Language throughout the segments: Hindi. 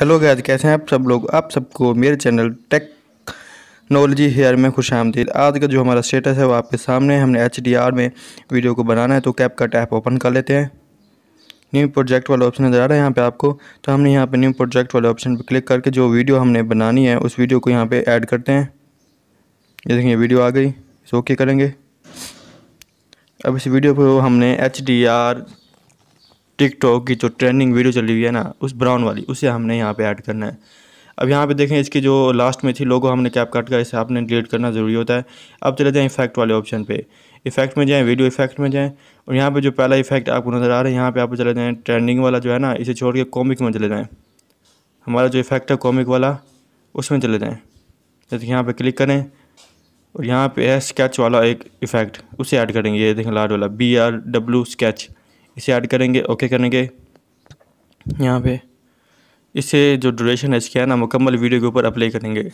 हेलो गैज कैसे हैं आप सब लोग आप सबको मेरे चैनल टेक्नोलॉजी हेयर में खुश आमदीद आज का जो हमारा स्टेटस है वो आपके सामने हमने एच में वीडियो को बनाना है तो कैप का टैप ओपन कर लेते हैं न्यू प्रोजेक्ट वाला ऑप्शन नज़र आ रहा है यहाँ पे आपको तो हमने यहाँ पे न्यू प्रोजेक्ट वाले ऑप्शन पर क्लिक करके जो वीडियो हमने बनानी है उस वीडियो को यहाँ पर ऐड करते हैं ये देखिए वीडियो आ गई इसे ओके करेंगे अब इस वीडियो को हमने एच टिकटॉक की जो ट्रेंडिंग वीडियो चली हुई है ना उस ब्राउन वाली उसे हमने यहाँ पे ऐड करना है अब यहाँ पे देखें इसकी जो लास्ट में थी लोगो हमने कैप कट का इसे आपने डिलीट करना ज़रूरी होता है अब चले जाएँ इफेक्ट वाले ऑप्शन पे इफेक्ट में जाएँ वीडियो इफेक्ट में जाएँ और यहाँ पे जो पहला इफेक्ट आपको नज़र आ रहा है यहाँ पे आप चले जाएँ ट्रेंडिंग वाला जो है ना इसे छोड़ के कॉमिक में चले जाएँ हमारा जो इफेक्ट है कॉमिक वाला उसमें चले जाएँ जैसे यहाँ पर क्लिक करें और यहाँ पर है स्केच वाला एक इफेक्ट उसे ऐड करेंगे ये देखें लाड वाला बी आर डब्ल्यू स्केच इसे ऐड करेंगे ओके करेंगे यहाँ पे इसे जो ड्यूरेशन है इसके है ना मुकम्मल वीडियो के ऊपर अप्लाई करेंगे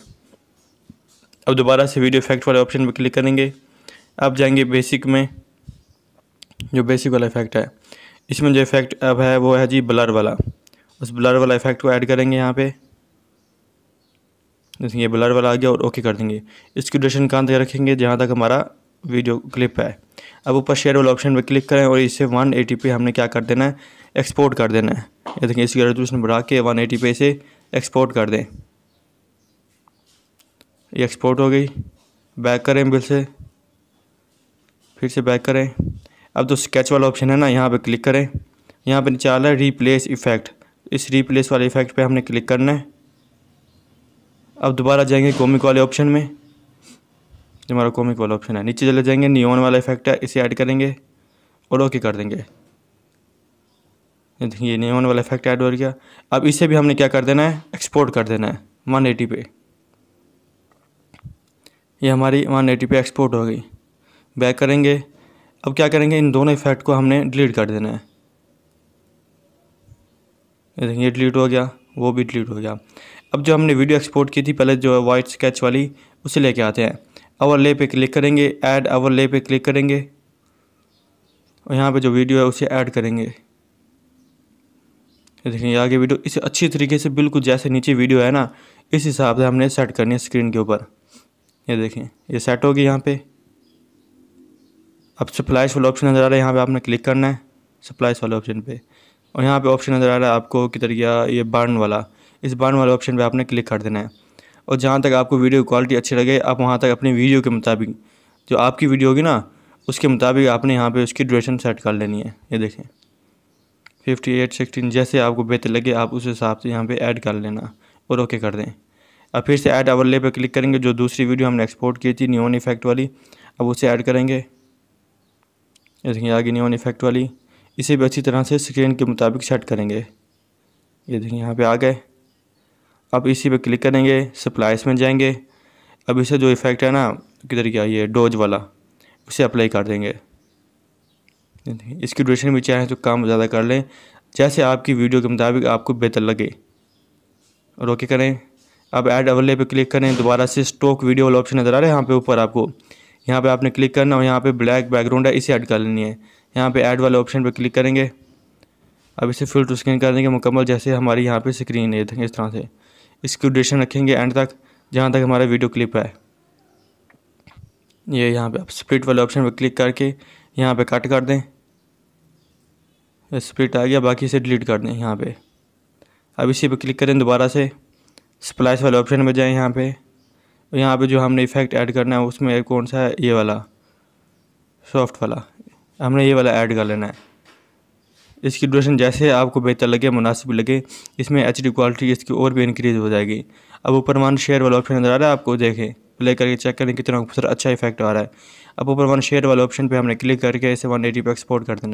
अब दोबारा से वीडियो इफेक्ट वाले ऑप्शन पर क्लिक करेंगे अब जाएंगे बेसिक में जो बेसिक वाला इफेक्ट है इसमें जो इफेक्ट अब है वो है जी ब्लर वाला उस ब्लर वाला इफेक्ट को ऐड करेंगे यहाँ पे जैसे ये ब्लर वाला आ गया और ओके कर देंगे इसकी ड्यूरेशन कहाँ तक रखेंगे जहाँ तक हमारा वीडियो क्लिप है अब ऊपर शेयर वाले ऑप्शन पर क्लिक करें और इसे वन एटी पे हमने क्या कर देना है एक्सपोर्ट कर देना है ये देखिए इसकी रेजोल्यूशन बढ़ा के वन एटी पे इसे एक्सपोर्ट कर दें ये एक्सपोर्ट हो गई बैक करें बिल से फिर से बैक करें अब तो स्केच वाला ऑप्शन है ना यहाँ पे क्लिक करें यहाँ पे नीचे आ रहा है रिप्लेस इफ़ेक्ट इस रिप्लेस वाले इफ़ेक्ट पे हमने क्लिक करना है अब दोबारा जाएंगे कॉमिक वाले ऑप्शन में जो हमारा कॉमिक वाला ऑप्शन है नीचे चले जाएंगे नियोन वाला इफेक्ट है इसे ऐड करेंगे और ओके कर देंगे ये नियोन वाला इफेक्ट ऐड हो गया अब इसे भी हमने क्या कर देना है एक्सपोर्ट कर देना है वन एटी पे ये हमारी वन एटी पे एक्सपोर्ट हो गई बैक करेंगे अब क्या करेंगे इन दोनों इफेक्ट को हमने डिलीट कर देना है ये ये डिलीट हो गया वो भी डिलीट हो गया अब जो हमने वीडियो एक्सपोर्ट की थी पहले जो है वाइट स्केच वाली उसे लेके आते हैं ले पे क्लिक करेंगे ऐड ले पे क्लिक करेंगे और यहाँ पे जो वीडियो है उसे ऐड करेंगे देखेंगे आगे वीडियो इसे अच्छी तरीके से बिल्कुल जैसे नीचे वीडियो है ना इस हिसाब से हमने सेट करनी है स्क्रीन के ऊपर ये देखें ये सेट होगी यहाँ पे अब सप्लाइस वाला ऑप्शन नज़र आ रहा है यहाँ पे आपने क्लिक करना है सप्लाइस वाले ऑप्शन पे और यहाँ पे ऑप्शन नज़र आ रहा है आपको कि गया ये बर्न वाला इस बर्न वाले ऑप्शन पे आपने क्लिक कर देना है और जहाँ तक आपको वीडियो क्वालिटी अच्छी लगे आप वहाँ तक अपनी वीडियो के मुताबिक जो आपकी वीडियो होगी ना उसके मुताबिक आपने यहाँ पे उसकी ड्यूरेशन सेट कर लेनी है ये देखें फिफ्टी एट सिक्सटीन जैसे आपको बेहतर लगे आप उस हिसाब से यहाँ पे ऐड कर लेना और ओके कर दें अब फिर से ऐड अवरले पर क्लिक करेंगे जो दूसरी वीडियो हमने एक्सपोर्ट की थी न्यून इफेक्ट वाली अब उसे ऐड करेंगे ये देखिए आगे न्यून इफेक्ट वाली इसे भी अच्छी तरह से स्क्रीन के मुताबिक सेट करेंगे ये देखिए यहाँ पर आ गए अब इसी पे क्लिक करेंगे सप्लाइस में जाएंगे अब इसे जो इफ़ेक्ट है ना किधर गया ये डोज वाला उसे अप्लाई कर देंगे इसकी ड्यूरेशन भी चाहें तो काम ज़्यादा कर लें जैसे आपकी वीडियो के मुताबिक आपको बेहतर लगे और ओके करें अब ऐड अवेले पे क्लिक करें दोबारा से स्टॉक वीडियो वाला ऑप्शन नज़र आ रहा है यहाँ पे ऊपर आपको यहाँ पे आपने क्लिक करना और यहाँ पे ब्लैक बैकग्राउंड है इसे ऐड कर लेनी है यहाँ पे ऐड वाले ऑप्शन पे क्लिक करेंगे अब इसे फिल्टर स्क्रीन कर देंगे मुकम्मल जैसे हमारी यहाँ पे स्क्रीन है इस तरह से इसकी ड्यूरेशन रखेंगे एंड तक जहाँ तक हमारा वीडियो क्लिप है ये यहाँ पे आप स्प्लिट वाले ऑप्शन पर क्लिक करके यहाँ पे कट कर दें स्प्लिट आ गया बाकी इसे डिलीट कर दें यहाँ पे अब इसी पे क्लिक करें दोबारा से स्प्लाइस वाले ऑप्शन में जाएं यहाँ पे यहाँ पे जो हमने इफ़ेक्ट ऐड करना है उसमें कौन सा है ये वाला सॉफ्ट वाला हमने ये वाला ऐड कर लेना है इसकी ड्यूरेशन जैसे आपको बेहतर लगे मुनासिब लगे इसमें एच डी क्वालिटी इसकी और भी इंक्रीज़ हो जाएगी अब ऊपर मान शेयर वाला ऑप्शन नज़र आ रहा है आपको देखें प्ले करके चेक करें कितना सर अच्छा इफेक्ट आ रहा है अब ऊपर वन शेयर वाले ऑप्शन पे हमने क्लिक करके इसे वन एटी पे एक्सपोर्ट कर देना